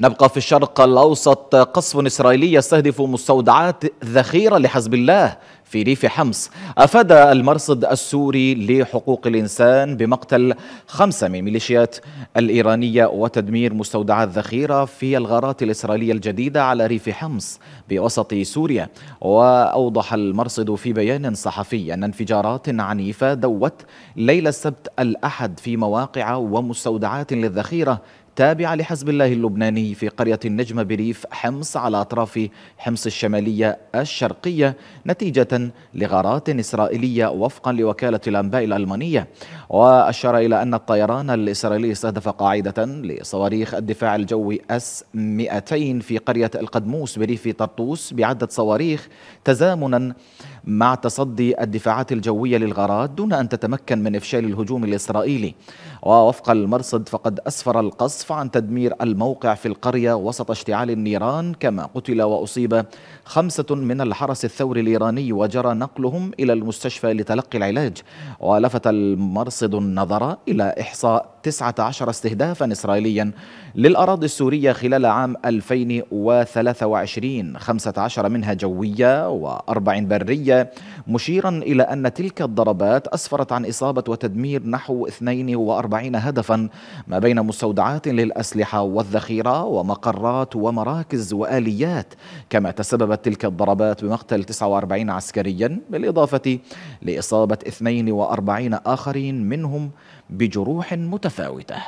نبقى في الشرق الأوسط قصف إسرائيلي يستهدف مستودعات ذخيرة لحزب الله في ريف حمص أفاد المرصد السوري لحقوق الإنسان بمقتل خمسة من ميليشيات الإيرانية وتدمير مستودعات ذخيرة في الغارات الإسرائيلية الجديدة على ريف حمص بوسط سوريا وأوضح المرصد في بيان صحفي أن انفجارات عنيفة دوت ليلة السبت الأحد في مواقع ومستودعات للذخيرة تابعة لحزب الله اللبناني في قرية النجمة بريف حمص على أطراف حمص الشمالية الشرقية نتيجة لغارات إسرائيلية وفقا لوكالة الأنباء الألمانية وأشار إلى أن الطيران الإسرائيلي استهدف قاعدة لصواريخ الدفاع الجوي أس 200 في قرية القدموس بريف طرطوس بعدة صواريخ تزامنا مع تصدي الدفاعات الجوية للغارات دون أن تتمكن من إفشال الهجوم الإسرائيلي ووفق المرصد فقد أسفر القصف عن تدمير الموقع في القرية وسط اشتعال النيران كما قتل وأصيب خمسة من الحرس الثوري الإيراني وجرى نقلهم إلى المستشفى لتلقي العلاج ولفت المرصد النظر إلى إحصاء 19 استهدافا إسرائيليا للأراضي السورية خلال عام 2023 15 منها جوية وأربع برية مشيرا إلى أن تلك الضربات أسفرت عن إصابة وتدمير نحو 42 هدفا ما بين مستودعات للأسلحة والذخيرة ومقرات ومراكز وآليات كما تسببت تلك الضربات بمقتل 49 عسكريا بالإضافة لإصابة 42 آخرين منهم بجروح متفاوته